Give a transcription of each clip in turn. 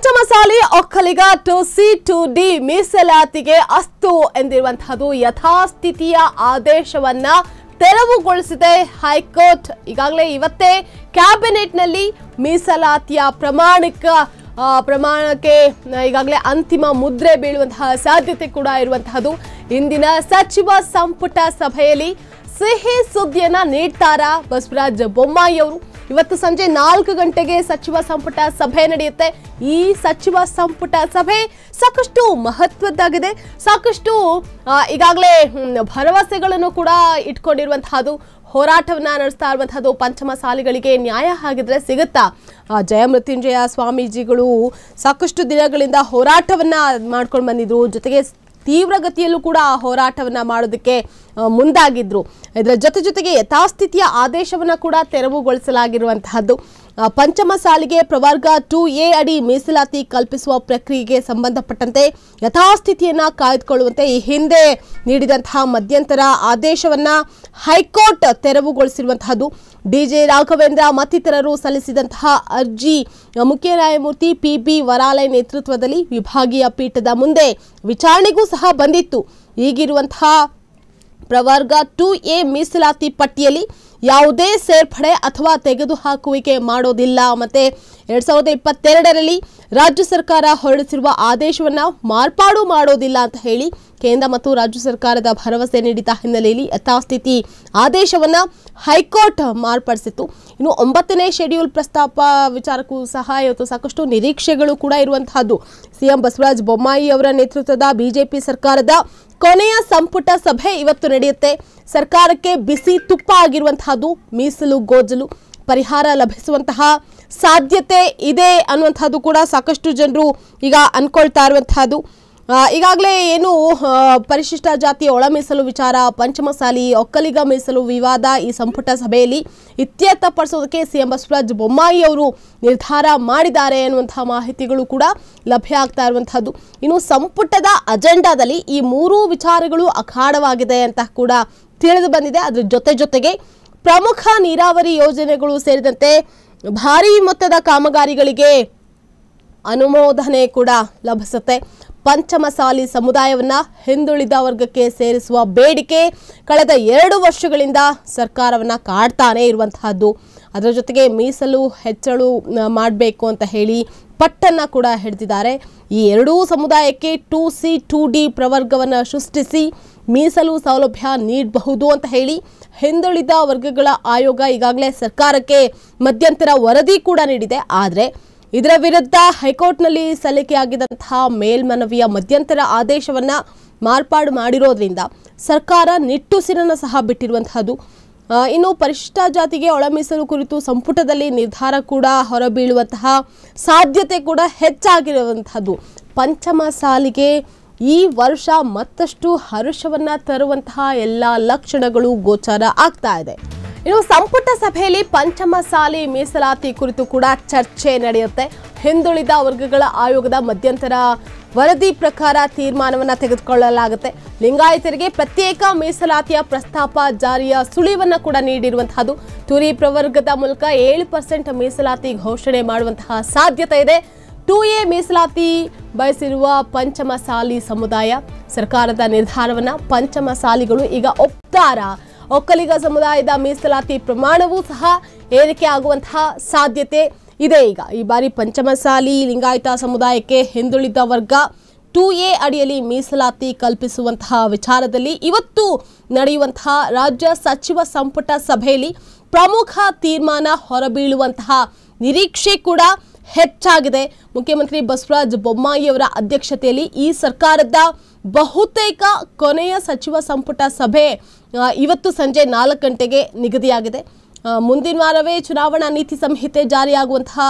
Panchamasali Vokkaliga two C two D ಮೀಸಲಾತಿಗೆ ಅಸ್ತು ಎಂದಿರುವಂತಹದ್ದು ಯಥಾಸ್ಥಿತಿಯ ಆದೇಶವನ್ನ ತೆರವುಗೊಳಿಸಿದೆ ಹೈಕೋರ್ಟ್ ಈಗಾಗಲೇ ಇವತ್ತೇ ಕ್ಯಾಬಿನೆಟ್ನಲ್ಲಿ ಮೀಸಲಾತಿಯ ಪ್ರಮಾಣಿಕ ಪ್ರಮಾಣಕ್ಕೆ ಈಗಾಗಲೇ ಅಂತಿಮ ಮುದ್ರೆ ಬೀಳುವಂತಹ ಸಾಧ್ಯತೆ ಕೂಡ ಇರುವಂತಹದ್ದು ಇಂದಿನ ಸಚಿವ ಸಂಪುಟ ಸಭೆಯಲ್ಲಿ ಸಿಹಿ ಸುದ್ದಿಯನ್ನ ನೀಡ್ತಾರಾ ಬಸವರಾಜ ಬೊಮ್ಮಾಯಿ ಅವರು ಇವತ್ತು ಸಂಜೆ ನಾಲ್ಕು ಗಂಟೆಗೆ ಸಚಿವ ಸಂಪುಟ ಸಭೆ ನಡೆಯುತ್ತೆ ಈ ಸಚಿವ ಸಂಪುಟ ಸಭೆ ಸಾಕಷ್ಟು ಮಹತ್ವದ್ದಾಗಿದೆ ಸಾಕಷ್ಟು ಈಗಾಗಲೇ ಭರವಸೆಗಳನ್ನು ಕೂಡ ಇಟ್ಕೊಂಡಿರುವಂತಹದ್ದು ಹೋರಾಟವನ್ನ ನಡೆಸ್ತಾ ಇರುವಂತಹದ್ದು ಪಂಚಮ ಸಾಲಿಗಳಿಗೆ ನ್ಯಾಯ ಹಾಗಿದ್ರೆ ಸಿಗುತ್ತಾ ಜಯಮೃತ್ಯುಂಜಯ ಸ್ವಾಮೀಜಿಗಳು ಸಾಕಷ್ಟು ದಿನಗಳಿಂದ ಹೋರಾಟವನ್ನ ಮಾಡ್ಕೊಂಡು ಬಂದಿದ್ರು ಜೊತೆಗೆ ತೀವ್ರಗತಿಯಲ್ಲೂ ಕೂಡ ಆ ಹೋರಾಟವನ್ನು ಮಾಡೋದಕ್ಕೆ ಮುಂದಾಗಿದ್ರು ಇದರ ಜೊತೆ ಜೊತೆಗೆ ಯಥಾಸ್ಥಿತಿಯ ಆದೇಶವನ್ನು ಕೂಡ ತೆರವುಗೊಳಿಸಲಾಗಿರುವಂತಹದ್ದು ಪಂಚಮ ಸಾಲಿಗೆ ಪ್ರವರ್ಗ ಟು ಎ ಅಡಿ ಮೀಸಲಾತಿ ಕಲ್ಪಿಸುವ ಪ್ರಕ್ರಿಯೆಗೆ ಸಂಬಂಧಪಟ್ಟಂತೆ ಯಥಾಸ್ಥಿತಿಯನ್ನು ಕಾಯ್ದುಕೊಳ್ಳುವಂತೆ ಈ ಹಿಂದೆ ನೀಡಿದಂತಹ ಮಧ್ಯಂತರ ಆದೇಶವನ್ನು ಹೈಕೋರ್ಟ್ ತೆರವುಗೊಳಿಸಿರುವಂತಹದ್ದು ಡಿಜೆ ರಾಘವೇಂದ್ರ ಮತ್ತಿತರರು ಸಲ್ಲಿಸಿದಂತಹ ಅರ್ಜಿ ಮುಖ್ಯ ನ್ಯಾಯಮೂರ್ತಿ ಪಿಬಿ ವರಾಲಯ ನೇತೃತ್ವದಲ್ಲಿ ವಿಭಾಗೀಯ ಪೀಠದ ಮುಂದೆ ವಿಚಾರಣೆಗೂ ಸಹ ಬಂದಿತ್ತು ಈಗಿರುವಂತಹ ಪ್ರವರ್ಗ ಟು ಎ ಮೀಸಲಾತಿ ಪಟ್ಟಿಯಲ್ಲಿ ಯಾವುದೇ ಸೇರ್ಪಡೆ ಅಥವಾ ತೆಗೆದುಹಾಕುವಿಕೆ ಮಾಡೋದಿಲ್ಲ ಮತ್ತೆ ಎರಡ್ ಸಾವಿರದ ಇಪ್ಪತ್ತೆರಡರಲ್ಲಿ ರಾಜ್ಯ ಸರ್ಕಾರ ಹೊರಡಿಸಿರುವ ಆದೇಶವನ್ನು ಮಾರ್ಪಾಡು ಮಾಡೋದಿಲ್ಲ ಅಂತ ಹೇಳಿ ಕೇಂದ್ರ ಮತ್ತು ರಾಜ್ಯ ಸರ್ಕಾರದ ಭರವಸೆ ನೀಡಿದ ಹಿನ್ನೆಲೆಯಲ್ಲಿ ಯಥಾಸ್ಥಿತಿ ಆದೇಶವನ್ನು ಹೈಕೋರ್ಟ್ ಮಾರ್ಪಡಿಸಿತ್ತು ಇನ್ನು ಒಂಬತ್ತನೇ ಶೆಡ್ಯೂಲ್ ಪ್ರಸ್ತಾಪ ವಿಚಾರಕ್ಕೂ ಸಹ ಇವತ್ತು ಸಾಕಷ್ಟು ನಿರೀಕ್ಷೆಗಳು ಕೂಡ ಇರುವಂತಹದ್ದು ಸಿಎಂ ಬಸವರಾಜ ಬೊಮ್ಮಾಯಿ ಅವರ ನೇತೃತ್ವದ ಬಿಜೆಪಿ ಸರ್ಕಾರದ ಕೊನೆಯ ಸಂಪುಟ ಸಭೆ ಇವತ್ತು ನಡೆಯುತ್ತೆ ಸರ್ಕಾರಕ್ಕೆ ಬಿಸಿ ತುಪ್ಪ ಆಗಿರುವಂತಹದ್ದು ಮೀಸಲು ಗೋಜಲು ಪರಿಹಾರ ಲಭಿಸುವಂತಹ ಸಾಧ್ಯತೆ ಇದೆ ಅನ್ನುವಂಥದ್ದು ಕೂಡ ಸಾಕಷ್ಟು ಜನರು ಈಗ ಅನ್ಕೊಳ್ತಾ ಇರುವಂತಹದ್ದು ಈಗಾಗಲೇ ಏನು ಪರಿಶಿಷ್ಟ ಜಾತಿ ಒಳ ಮೀಸಲು ವಿಚಾರ ಪಂಚಮಸಾಲಿ ಒಕ್ಕಲಿಗ ಮೀಸಲು ವಿವಾದ ಈ ಸಂಪುಟ ಸಭೆಯಲ್ಲಿ ಇತ್ಯರ್ಥಪಡಿಸೋದಕ್ಕೆ ಸಿಎಂ ಬಸವರಾಜ ಬೊಮ್ಮಾಯಿ ಅವರು ನಿರ್ಧಾರ ಮಾಡಿದ್ದಾರೆ ಅನ್ನುವಂತಹ ಮಾಹಿತಿಗಳು ಕೂಡ ಲಭ್ಯ ಆಗ್ತಾ ಇರುವಂತಹದ್ದು ಇನ್ನು ಸಂಪುಟದ ಅಜೆಂಡಾದಲ್ಲಿ ಈ ಮೂರೂ ವಿಚಾರಗಳು ಅಖಾಡವಾಗಿದೆ ಅಂತ ಕೂಡ ತಿಳಿದು ಬಂದಿದೆ ಅದ್ರ ಜೊತೆ ಜೊತೆಗೆ ಪ್ರಮುಖ ನೀರಾವರಿ ಯೋಜನೆಗಳು ಸೇರಿದಂತೆ ಭಾರಿ ಮೊತ್ತದ ಕಾಮಗಾರಿಗಳಿಗೆ ಅನುಮೋದನೆ ಕೂಡ ಲಭಿಸುತ್ತೆ ಪಂಚಮಸಾಲಿ ಸಮುದಾಯವನ್ನು ಹಿಂದುಳಿದ ವರ್ಗಕ್ಕೆ ಸೇರಿಸುವ ಬೇಡಿಕೆ ಕಳೆದ ಎರಡು ವರ್ಷಗಳಿಂದ ಸರ್ಕಾರವನ್ನು ಕಾಡ್ತಾನೆ ಇರುವಂತಹದ್ದು ಅದರ ಜೊತೆಗೆ ಮೀಸಲು ಹೆಚ್ಚಳು ಮಾಡಬೇಕು ಅಂತ ಹೇಳಿ ಪಟ್ಟನ್ನು ಕೂಡ ಹಿಡಿದಿದ್ದಾರೆ ಈ ಎರಡೂ ಸಮುದಾಯಕ್ಕೆ ಟು ಸಿ ಟು ಡಿ ಪ್ರವರ್ಗವನ್ನು ಸೃಷ್ಟಿಸಿ ಮೀಸಲು ಸೌಲಭ್ಯ ನೀಡಬಹುದು ಅಂತ ಹೇಳಿ ಹಿಂದುಳಿದ ವರ್ಗಗಳ ಆಯೋಗ ಈಗಾಗಲೇ ಸರ್ಕಾರಕ್ಕೆ ಮಧ್ಯಂತರ ವರದಿ ಕೂಡ ನೀಡಿದೆ ಆದರೆ ಇದರ ವಿರುದ್ಧ ಹೈಕೋರ್ಟ್ನಲ್ಲಿ ಸಲ್ಲಿಕೆಯಾಗಿದ್ದಂತಹ ಮೇಲ್ಮನವಿಯ ಮಧ್ಯಂತರ ಆದೇಶವನ್ನು ಮಾರ್ಪಾಡು ಮಾಡಿರೋದ್ರಿಂದ ಸರ್ಕಾರ ನಿಟ್ಟುಸಿರನ್ನು ಸಹ ಬಿಟ್ಟಿರುವಂತಹದ್ದು ಇನ್ನು ಪರಿಶಿಷ್ಟ ಜಾತಿಗೆ ಒಳಮೀಸಲು ಕುರಿತು ಸಂಪುಟದಲ್ಲಿ ನಿರ್ಧಾರ ಕೂಡ ಹೊರಬೀಳುವಂತಹ ಸಾಧ್ಯತೆ ಕೂಡ ಹೆಚ್ಚಾಗಿರುವಂತಹದ್ದು ಪಂಚಮ ಸಾಲಿಗೆ ಈ ವರ್ಷ ಮತ್ತಷ್ಟು ಹರುಷವನ್ನ ತರುವಂತಹ ಎಲ್ಲ ಲಕ್ಷಣಗಳು ಗೋಚಾರ ಆಗ್ತಾ ಇದೆ ಇನ್ನು ಸಂಪುಟ ಸಭೆಯಲ್ಲಿ ಪಂಚಮ ಸಾಲಿ ಮೀಸಲಾತಿ ಕುರಿತು ಕೂಡ ಚರ್ಚೆ ನಡೆಯುತ್ತೆ ಹಿಂದುಳಿದ ವರ್ಗಗಳ ಆಯೋಗದ ಮಧ್ಯಂತರ ವರದಿ ಪ್ರಕಾರ ತೀರ್ಮಾನವನ್ನು ತೆಗೆದುಕೊಳ್ಳಲಾಗುತ್ತೆ ಲಿಂಗಾಯತರಿಗೆ ಪ್ರತ್ಯೇಕ ಮೀಸಲಾತಿಯ ಪ್ರಸ್ತಾಪ ಜಾರಿಯ ಸುಳಿವನ್ನು ಕೂಡ ನೀಡಿರುವಂತಹದ್ದು ತುರಿ ಪ್ರವರ್ಗದ ಮೂಲಕ ಏಳು ಪರ್ಸೆಂಟ್ ಮೀಸಲಾತಿ ಘೋಷಣೆ ಮಾಡುವಂತಹ ಸಾಧ್ಯತೆ ಇದೆ ಟು ಎ ಮೀಸಲಾತಿ ಬಯಸಿರುವ ಪಂಚಮಸಾಲಿ ಸಮುದಾಯ ಸರ್ಕಾರದ ನಿರ್ಧಾರವನ್ನು ಪಂಚಮಸಾಲಿಗಳು ಈಗ ಒಪ್ತಾರ ಒಕ್ಕಲಿಗ ಸಮುದಾಯದ ಮೀಸಲಾತಿ ಪ್ರಮಾಣವೂ ಸಹ ಏರಿಕೆ ಆಗುವಂತಹ ಸಾಧ್ಯತೆ ಇದೆ ಈಗ ಈ ಬಾರಿ ಪಂಚಮಸಾಲಿ ಲಿಂಗಾಯತ ಸಮುದಾಯಕ್ಕೆ ಹಿಂದುಳಿದ ವರ್ಗ ಟು ಎ ಅಡಿಯಲ್ಲಿ ಮೀಸಲಾತಿ ಕಲ್ಪಿಸುವಂತಹ ವಿಚಾರದಲ್ಲಿ ಇವತ್ತು ನಡೆಯುವಂತಹ ರಾಜ್ಯ ಸಚಿವ ಸಂಪುಟ ಸಭೆಯಲ್ಲಿ ಪ್ರಮುಖ ತೀರ್ಮಾನ ಹೊರಬೀಳುವಂತಹ ನಿರೀಕ್ಷೆ ಕೂಡ ಹೆಚ್ಚಾಗಿದೆ ಮುಖ್ಯಮಂತ್ರಿ ಬಸವರಾಜ ಬೊಮ್ಮಾಯಿಯವರ ಅಧ್ಯಕ್ಷತೆಯಲ್ಲಿ ಈ ಸರ್ಕಾರದ ಬಹುತೇಕ ಕೊನೆಯ ಸಚಿವ ಸಂಪುಟ ಸಭೆ ಇವತ್ತು ಸಂಜೆ ನಾಲ್ಕು ಗಂಟೆಗೆ ನಿಗದಿಯಾಗಿದೆ ಮುಂದಿನ ವಾರವೇ ಚುನಾವಣಾ ನೀತಿ ಸಂಹಿತೆ ಜಾರಿಯಾಗುವಂತಹ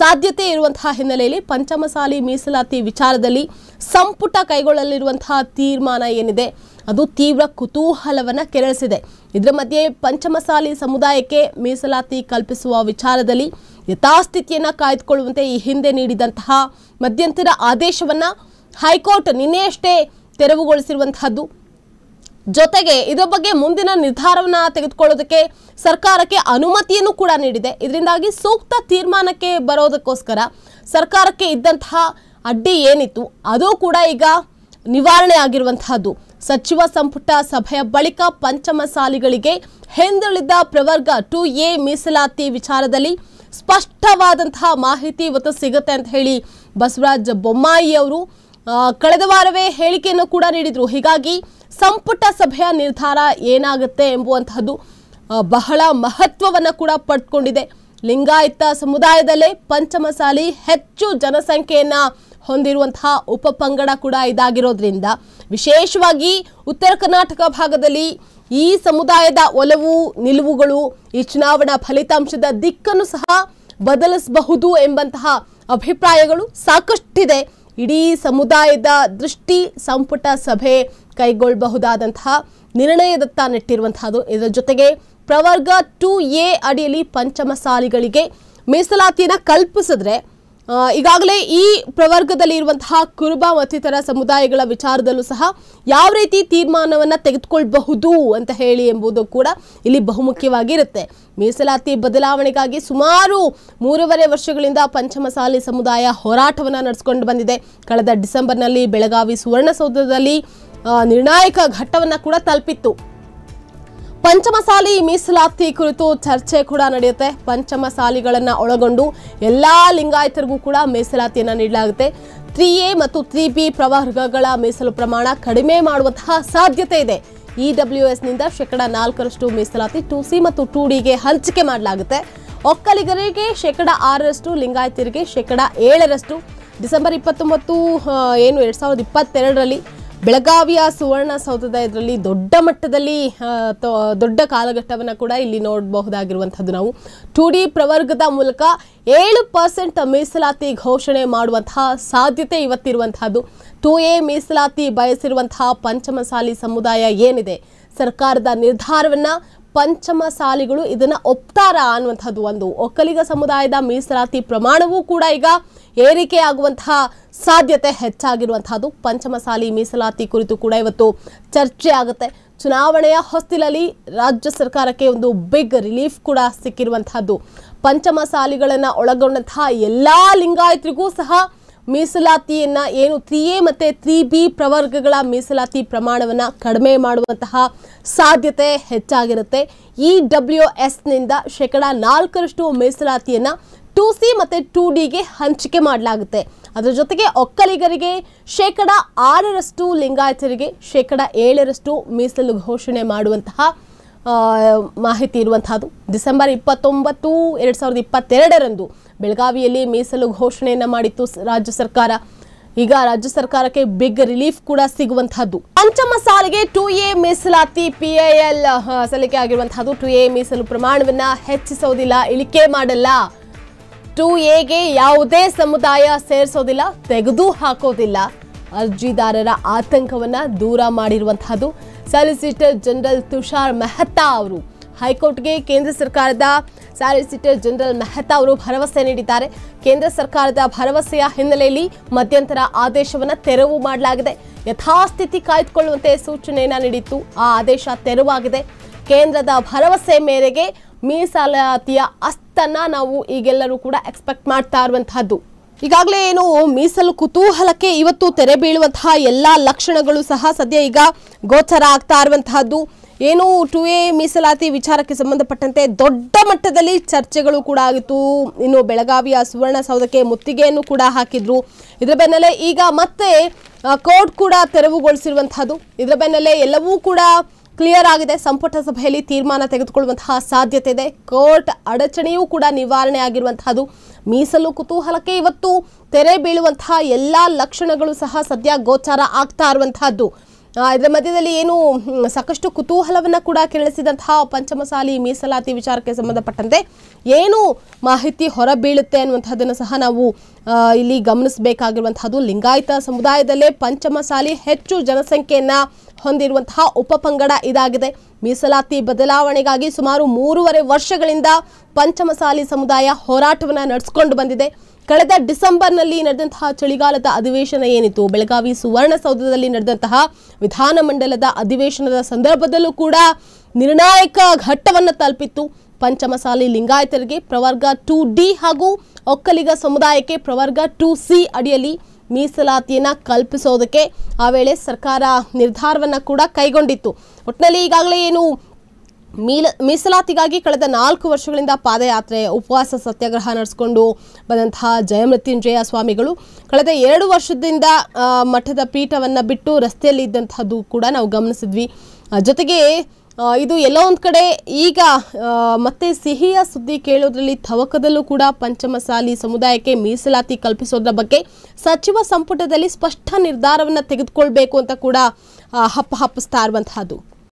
ಸಾಧ್ಯತೆ ಇರುವಂತಹ ಹಿನ್ನೆಲೆಯಲ್ಲಿ ಪಂಚಮಸಾಲಿ ಮೀಸಲಾತಿ ವಿಚಾರದಲ್ಲಿ ಸಂಪುಟ ಕೈಗೊಳ್ಳಲಿರುವಂತಹ ತೀರ್ಮಾನ ಏನಿದೆ ಅದು ತೀವ್ರ ಕುತೂಹಲವನ್ನು ಕೆರಳಿಸಿದೆ ಇದರ ಮಧ್ಯೆ ಪಂಚಮಸಾಲಿ ಸಮುದಾಯಕ್ಕೆ ಮೀಸಲಾತಿ ಕಲ್ಪಿಸುವ ವಿಚಾರದಲ್ಲಿ ಯಥಾಸ್ಥಿತಿಯನ್ನು ಕಾಯ್ದುಕೊಳ್ಳುವಂತೆ ಈ ಹಿಂದೆ ನೀಡಿದಂತಹ ಮಧ್ಯಂತರ ಆದೇಶವನ್ನು ಹೈಕೋರ್ಟ್ ನಿನ್ನೆಯಷ್ಟೇ ತೆರವುಗೊಳಿಸಿರುವಂತಹದ್ದು ಜೊತೆಗೆ ಇದರ ಬಗ್ಗೆ ಮುಂದಿನ ನಿರ್ಧಾರವನ್ನು ತೆಗೆದುಕೊಳ್ಳೋದಕ್ಕೆ ಸರ್ಕಾರಕ್ಕೆ ಅನುಮತಿಯನ್ನು ಕೂಡ ನೀಡಿದೆ ಇದರಿಂದಾಗಿ ಸೂಕ್ತ ತೀರ್ಮಾನಕ್ಕೆ ಬರೋದಕ್ಕೋಸ್ಕರ ಸರ್ಕಾರಕ್ಕೆ ಇದ್ದಂತಹ ಅಡ್ಡಿ ಏನಿತ್ತು ಅದು ಕೂಡ ಈಗ ನಿವಾರಣೆ ಆಗಿರುವಂತಹದ್ದು ಸಚಿವ ಸಂಪುಟ ಸಭೆಯ ಬಳಿಕ ಪಂಚಮಸಾಲಿಗಳಿಗೆ ಹಿಂದುಳಿದ ಪ್ರವರ್ಗ ಟು ಎ ಮೀಸಲಾತಿ ವಿಚಾರದಲ್ಲಿ ಸ್ಪಷ್ಟವಾದಂತಹ ಮಾಹಿತಿ ಇವತ್ತು ಸಿಗುತ್ತೆ ಅಂತ ಹೇಳಿ ಬಸವರಾಜ ಬೊಮ್ಮಾಯಿ ಅವರು ಕಳೆದ ವಾರವೇ ಹೇಳಿಕೆಯನ್ನು ಕೂಡ ನೀಡಿದರು ಹೀಗಾಗಿ ಸಂಪುಟ ಸಭೆಯ ನಿರ್ಧಾರ ಏನಾಗುತ್ತೆ ಎಂಬುವಂತಹದ್ದು ಬಹಳ ಮಹತ್ವವನ್ನು ಕೂಡ ಪಡ್ಕೊಂಡಿದೆ ಲಿಂಗಾಯತ ಸಮುದಾಯದಲ್ಲೇ ಪಂಚಮಸಾಲಿ ಹೆಚ್ಚು ಜನಸಂಖ್ಯೆಯನ್ನು ಹೊಂದಿರುವಂತಹ ಉಪಪಂಗಡ ಕೂಡ ಇದಾಗಿರೋದ್ರಿಂದ ವಿಶೇಷವಾಗಿ ಉತ್ತರ ಕರ್ನಾಟಕ ಭಾಗದಲ್ಲಿ ಈ ಸಮುದಾಯದ ಒಲವು ನಿಲುವುಗಳು ಈ ಚುನಾವಣಾ ಫಲಿತಾಂಶದ ದಿಕ್ಕನ್ನು ಸಹ ಬದಲಿಸಬಹುದು ಎಂಬಂತಹ ಅಭಿಪ್ರಾಯಗಳು ಸಾಕಷ್ಟಿದೆ ಇಡೀ ಸಮುದಾಯದ ದೃಷ್ಟಿ ಸಂಪುಟ ಸಭೆ ಕೈಗೊಳ್ಳಬಹುದಾದಂತಹ ನಿರ್ಣಯದತ್ತ ನೆಟ್ಟಿರುವಂತಹದ್ದು ಇದರ ಜೊತೆಗೆ ಪ್ರವರ್ಗ ಟು ಎ ಅಡಿಯಲ್ಲಿ ಪಂಚಮಸಾಲಿಗಳಿಗೆ ಮೀಸಲಾತಿಯನ್ನು ಕಲ್ಪಿಸಿದ್ರೆ ಈಗಾಗಲೇ ಈ ಪ್ರವರ್ಗದಲ್ಲಿ ಇರುವಂತಹ ಕುರುಬ ಮತ್ತಿತರ ಸಮುದಾಯಗಳ ವಿಚಾರದಲ್ಲೂ ಸಹ ಯಾವ ರೀತಿ ತೀರ್ಮಾನವನ್ನು ತೆಗೆದುಕೊಳ್ಬಹುದು ಅಂತ ಹೇಳಿ ಎಂಬುದು ಕೂಡ ಇಲ್ಲಿ ಬಹುಮುಖ್ಯವಾಗಿರುತ್ತೆ ಮೀಸಲಾತಿ ಬದಲಾವಣೆಗಾಗಿ ಸುಮಾರು ಮೂರುವರೆ ವರ್ಷಗಳಿಂದ ಪಂಚಮಸಾಲಿ ಸಮುದಾಯ ಹೋರಾಟವನ್ನು ನಡೆಸಿಕೊಂಡು ಬಂದಿದೆ ಕಳೆದ ಡಿಸೆಂಬರ್ನಲ್ಲಿ ಬೆಳಗಾವಿ ಸುವರ್ಣಸೌಧದಲ್ಲಿ ನಿರ್ಣಾಯಕ ಘಟ್ಟವನ್ನು ಕೂಡ ತಲುಪಿತ್ತು ಪಂಚಮಸಾಲಿ ಮೀಸಲಾತಿ ಕುರಿತು ಚರ್ಚೆ ಕೂಡ ನಡೆಯುತ್ತೆ ಪಂಚಮಸಾಲಿಗಳನ್ನು ಒಳಗೊಂಡು ಎಲ್ಲ ಲಿಂಗಾಯತರಿಗೂ ಕೂಡ ಮೀಸಲಾತಿಯನ್ನು ನೀಡಲಾಗುತ್ತೆ ತ್ರೀ ಎ ಮತ್ತು ತ್ರೀ ಬಿ ಪ್ರವರ್ಗಗಳ ಮೀಸಲು ಪ್ರಮಾಣ ಕಡಿಮೆ ಮಾಡುವಂತಹ ಸಾಧ್ಯತೆ ಇದೆ ಇ ಡಬ್ಲ್ಯೂ ಎಸ್ನಿಂದ ಶೇಕಡಾ ನಾಲ್ಕರಷ್ಟು ಮೀಸಲಾತಿ ಟು ಸಿ ಮತ್ತು ಟು ಡಿಗೆ ಹಂಚಿಕೆ ಮಾಡಲಾಗುತ್ತೆ ಒಕ್ಕಲಿಗರಿಗೆ ಶೇಕಡ ಆರರಷ್ಟು ಲಿಂಗಾಯತರಿಗೆ ಶೇಕಡಾ ಏಳರಷ್ಟು ಡಿಸೆಂಬರ್ ಇಪ್ಪತ್ತೊಂಬತ್ತು ಏನು ಎರಡು ಸಾವಿರದ ಇಪ್ಪತ್ತೆರಡರಲ್ಲಿ ಬೆಳಗಾವಿಯ ಸುವರ್ಣಸೌಧದ ಇದರಲ್ಲಿ ದೊಡ್ಡ ಮಟ್ಟದಲ್ಲಿ ದೊಡ್ಡ ಕಾಲಘಟ್ಟವನ್ನು ಕೂಡ ಇಲ್ಲಿ ನೋಡಬಹುದಾಗಿರುವಂಥದ್ದು ನಾವು ಟು ಡಿ ಪ್ರವರ್ಗದ ಮೂಲಕ ಏಳು ಪರ್ಸೆಂಟ್ ಮೀಸಲಾತಿ ಘೋಷಣೆ ಮಾಡುವಂತಹ ಸಾಧ್ಯತೆ ಇವತ್ತಿರುವಂತಹದ್ದು ಟು ಎ ಮೀಸಲಾತಿ ಬಯಸಿರುವಂತಹ ಪಂಚಮಸಾಲಿ ಸಮುದಾಯ ಏನಿದೆ ಸರ್ಕಾರದ ನಿರ್ಧಾರವನ್ನು ಪಂಚಮ ಸಾಲಿಗಳು ಇದನ್ನ ಒಪ್ತಾರ ಅನ್ನುವಂಥದ್ದು ಒಂದು ಒಕ್ಕಲಿಗ ಸಮುದಾಯದ ಮೀಸಲಾತಿ ಪ್ರಮಾಣವೂ ಕೂಡ ಈಗ ಏರಿಕೆಯಾಗುವಂತಹ ಸಾಧ್ಯತೆ ಹೆಚ್ಚಾಗಿರುವಂತಹದ್ದು ಪಂಚಮಸಾಲಿ ಮೀಸಲಾತಿ ಕುರಿತು ಕೂಡ ಇವತ್ತು ಚರ್ಚೆ ಆಗುತ್ತೆ ಚುನಾವಣೆಯ ಹೊಸ್ತಿಲಲ್ಲಿ ರಾಜ್ಯ ಸರ್ಕಾರಕ್ಕೆ ಒಂದು ಬಿಗ್ ರಿಲೀಫ್ ಕೂಡ ಸಿಕ್ಕಿರುವಂತಹದ್ದು ಪಂಚಮಸಾಲಿಗಳನ್ನು ಒಳಗೊಂಡಂತಹ ಎಲ್ಲ ಲಿಂಗಾಯತ್ರಿಗೂ ಸಹ ಮೀಸಲಾತಿಯನ್ನ ಏನು ತ್ರೀ ಎ ಮತ್ತು ತ್ರೀ ಬಿ ಪ್ರವರ್ಗಗಳ ಮೀಸಲಾತಿ ಪ್ರಮಾಣವನ್ನು ಕಡಿಮೆ ಮಾಡುವಂತಹ ಸಾಧ್ಯತೆ ಹೆಚ್ಚಾಗಿರುತ್ತೆ ಇ ಡಬ್ಲ್ಯೂ ಎಸ್ನಿಂದ ಶೇಕಡ ನಾಲ್ಕರಷ್ಟು ಮೀಸಲಾತಿಯನ್ನು ಟು ಸಿ ಮತ್ತು ಟು ಡಿಗೆ ಹಂಚಿಕೆ ಮಾಡಲಾಗುತ್ತೆ ಅದರ ಜೊತೆಗೆ ಒಕ್ಕಲಿಗರಿಗೆ ಶೇಕಡ ಆರರಷ್ಟು ಲಿಂಗಾಯತರಿಗೆ ಶೇಕಡ ಏಳರಷ್ಟು ಮೀಸಲು ಘೋಷಣೆ ಮಾಡುವಂತಹ ಮಾಹಿತಿ ಇರುವಂತಹದ್ದು ಡಿಸೆಂಬರ್ ಇಪ್ಪತ್ತೊಂಬತ್ತು ಎರಡ್ ಸಾವಿರದ ಇಪ್ಪತ್ತೆರಡರಂದು ಬೆಳಗಾವಿಯಲ್ಲಿ ಮೀಸಲು ಘೋಷಣೆಯನ್ನು ಮಾಡಿತ್ತು ರಾಜ್ಯ ಸರ್ಕಾರ ಈಗ ರಾಜ್ಯ ಸರ್ಕಾರಕ್ಕೆ ಬಿಗ್ ರಿಲೀಫ್ ಕೂಡ ಸಿಗುವಂತಹದ್ದು ಪಂಚಮ ಸಾಲಿಗೆ ಟು ಎ ಮೀಸಲಾತಿ ಪಿ ಎಲ್ ಸಲ್ಲಿಕೆ ಆಗಿರುವಂತಹದ್ದು ಟು ಎ ಮೀಸಲು ಪ್ರಮಾಣವನ್ನ ಹೆಚ್ಚಿಸೋದಿಲ್ಲ ಇಳಿಕೆ ಮಾಡಲ್ಲ ಟು ಎಗೆ ಯಾವುದೇ ಸಮುದಾಯ ಸೇರಿಸೋದಿಲ್ಲ ತೆಗೆದು ಹಾಕೋದಿಲ್ಲ ಅರ್ಜಿದಾರರ ಆತಂಕವನ್ನ ದೂರ ಮಾಡಿರುವಂತಹದ್ದು ಸಾಲಿಸಿಟರ್ ಜನರಲ್ ತುಷಾರ್ ಮೆಹ್ತಾ ಅವರು ಹೈಕೋರ್ಟ್ಗೆ ಕೇಂದ್ರ ಸರ್ಕಾರದ ಸ್ಯಾಲಿಸಿಟರ್ ಜನರಲ್ ಮೆಹ್ತಾ ಅವರು ಭರವಸೆ ನೀಡಿದ್ದಾರೆ ಕೇಂದ್ರ ಸರ್ಕಾರದ ಭರವಸೆಯ ಹಿನ್ನೆಲೆಯಲ್ಲಿ ಮಧ್ಯಂತರ ಆದೇಶವನ್ನು ತೆರವು ಮಾಡಲಾಗಿದೆ ಯಥಾಸ್ಥಿತಿ ಕಾಯ್ದುಕೊಳ್ಳುವಂತೆ ಸೂಚನೆಯನ್ನು ನೀಡಿತ್ತು ಆ ಆದೇಶ ತೆರವಾಗಿದೆ ಕೇಂದ್ರದ ಭರವಸೆ ಮೇರೆಗೆ ಮೀಸಲಾತಿಯ ಅಸ್ತನ್ನು ನಾವು ಈಗೆಲ್ಲರೂ ಕೂಡ ಎಕ್ಸ್ಪೆಕ್ಟ್ ಮಾಡ್ತಾ ಇರುವಂತಹದ್ದು ಈಗಾಗಲೇ ಏನು ಮೀಸಲು ಕುತೂಹಲಕ್ಕೆ ಇವತ್ತು ತೆರೆ ಬೀಳುವಂತಹ ಎಲ್ಲ ಲಕ್ಷಣಗಳು ಸಹ ಸದ್ಯ ಈಗ ಗೋಚರ ಆಗ್ತಾ ಇರುವಂತಹದ್ದು ಏನು ಟು ಎ ಮೀಸಲಾತಿ ವಿಚಾರಕ್ಕೆ ಸಂಬಂಧಪಟ್ಟಂತೆ ದೊಡ್ಡ ಮಟ್ಟದಲ್ಲಿ ಚರ್ಚೆಗಳು ಕೂಡ ಆಗಿತ್ತು ಇನ್ನು ಬೆಳಗಾವಿಯ ಸುವರ್ಣಸೌಧಕ್ಕೆ ಮುತ್ತಿಗೆಯನ್ನು ಕೂಡ ಹಾಕಿದ್ರು ಇದರ ಬೆನ್ನಲ್ಲೇ ಈಗ ಮತ್ತೆ ಕೋರ್ಟ್ ಕೂಡ ತೆರವುಗೊಳಿಸಿರುವಂತಹದ್ದು ಇದರ ಬೆನ್ನಲ್ಲೇ ಎಲ್ಲವೂ ಕೂಡ ಕ್ಲಿಯರ್ ಆಗಿದೆ ಸಂಪುಟ ಸಭೆಯಲ್ಲಿ ತೀರ್ಮಾನ ತೆಗೆದುಕೊಳ್ಳುವಂತಹ ಸಾಧ್ಯತೆ ಇದೆ ಕೋರ್ಟ್ ಅಡಚಣೆಯೂ ಕೂಡ ನಿವಾರಣೆ ಆಗಿರುವಂತಹದ್ದು ಮೀಸಲು ಕುತೂಹಲಕ್ಕೆ ಇವತ್ತು ತೆರೆ ಬೀಳುವಂತಹ ಎಲ್ಲ ಲಕ್ಷಣಗಳು ಸಹ ಸದ್ಯ ಗೋಚಾರ ಆಗ್ತಾ ಇರುವಂತಹದ್ದು ಇದರ ಮಧ್ಯದಲ್ಲಿ ಏನು ಸಾಕಷ್ಟು ಕುತೂಹಲವನ್ನು ಕೂಡ ಕೆರಳಿಸಿದಂತಹ ಪಂಚಮಸಾಲಿ ಮೀಸಲಾತಿ ವಿಚಾರಕ್ಕೆ ಸಂಬಂಧಪಟ್ಟಂತೆ ಏನು ಮಾಹಿತಿ ಹೊರಬೀಳುತ್ತೆ ಅನ್ನುವಂಥದ್ದನ್ನು ಸಹ ನಾವು ಇಲ್ಲಿ ಗಮನಿಸಬೇಕಾಗಿರುವಂತಹದ್ದು ಲಿಂಗಾಯತ ಸಮುದಾಯದಲ್ಲೇ ಪಂಚಮಸಾಲಿ ಹೆಚ್ಚು ಜನಸಂಖ್ಯೆಯನ್ನು ಹೊಂದಿರುವಂತಹ ಉಪಪಂಗಡ ಇದಾಗಿದೆ ಮೀಸಲಾತಿ ಬದಲಾವಣೆಗಾಗಿ ಸುಮಾರು ಮೂರುವರೆ ವರ್ಷಗಳಿಂದ ಪಂಚಮಸಾಲಿ ಸಮುದಾಯ ಹೋರಾಟವನ್ನು ನಡೆಸ್ಕೊಂಡು ಬಂದಿದೆ ಕಳೆದ ಡಿಸೆಂಬರ್ನಲ್ಲಿ ನಡೆದಂತಹ ಚಳಿಗಾಲದ ಅಧಿವೇಶನ ಏನಿತ್ತು ಬೆಳಗಾವಿ ಸುವರ್ಣಸೌಧದಲ್ಲಿ ನಡೆದಂತಹ ವಿಧಾನಮಂಡಲದ ಅಧಿವೇಶನದ ಸಂದರ್ಭದಲ್ಲೂ ಕೂಡ ನಿರ್ಣಾಯಕ ಘಟ್ಟವನ್ನು ತಲುಪಿತ್ತು ಪಂಚಮಸಾಲಿ ಲಿಂಗಾಯತರಿಗೆ ಪ್ರವರ್ಗ ಟು ಡಿ ಹಾಗೂ ಒಕ್ಕಲಿಗ ಸಮುದಾಯಕ್ಕೆ ಪ್ರವರ್ಗ ಟು ಸಿ ಅಡಿಯಲ್ಲಿ ಮೀಸಲಾತಿಯನ್ನು ಕಲ್ಪಿಸೋದಕ್ಕೆ ಆ ವೇಳೆ ಸರ್ಕಾರ ನಿರ್ಧಾರವನ್ನು ಕೂಡ ಕೈಗೊಂಡಿತ್ತು ಒಟ್ಟಿನಲ್ಲಿ ಈಗಾಗಲೇ ಏನು ಮೀಲ ಮೀಸಲಾತಿಗಾಗಿ ಕಳೆದ ನಾಲ್ಕು ವರ್ಷಗಳಿಂದ ಪಾದಯಾತ್ರೆ ಉಪವಾಸ ಸತ್ಯಾಗ್ರಹ ನಡೆಸಿಕೊಂಡು ಬಂದಂತಹ ಜಯಮೃತ್ಯುಂಜಯ ಸ್ವಾಮಿಗಳು ಕಳೆದ ಎರಡು ವರ್ಷದಿಂದ ಮಠದ ಪೀಠವನ್ನು ಬಿಟ್ಟು ರಸ್ತೆಯಲ್ಲಿ ಇದ್ದಂತಹದ್ದು ಕೂಡ ನಾವು ಗಮನಿಸಿದ್ವಿ ಜೊತೆಗೆ ಇದು ಎಲ್ಲೋ ಒಂದು ಕಡೆ ಈಗ ಮತ್ತೆ ಸಿಹಿಯ ಸುದ್ದಿ ಕೇಳೋದ್ರಲ್ಲಿ ತವಕದಲ್ಲೂ ಕೂಡ ಪಂಚಮಸಾಲಿ ಸಮುದಾಯಕ್ಕೆ ಮೀಸಲಾತಿ ಕಲ್ಪಿಸೋದ್ರ ಬಗ್ಗೆ ಸಚಿವ ಸಂಪುಟದಲ್ಲಿ ಸ್ಪಷ್ಟ ನಿರ್ಧಾರವನ್ನು ತೆಗೆದುಕೊಳ್ಬೇಕು ಅಂತ ಕೂಡ ಹಪ್ಪ ಹಪ್ಪಿಸ್ತಾ ಇರುವಂತಹದ್ದು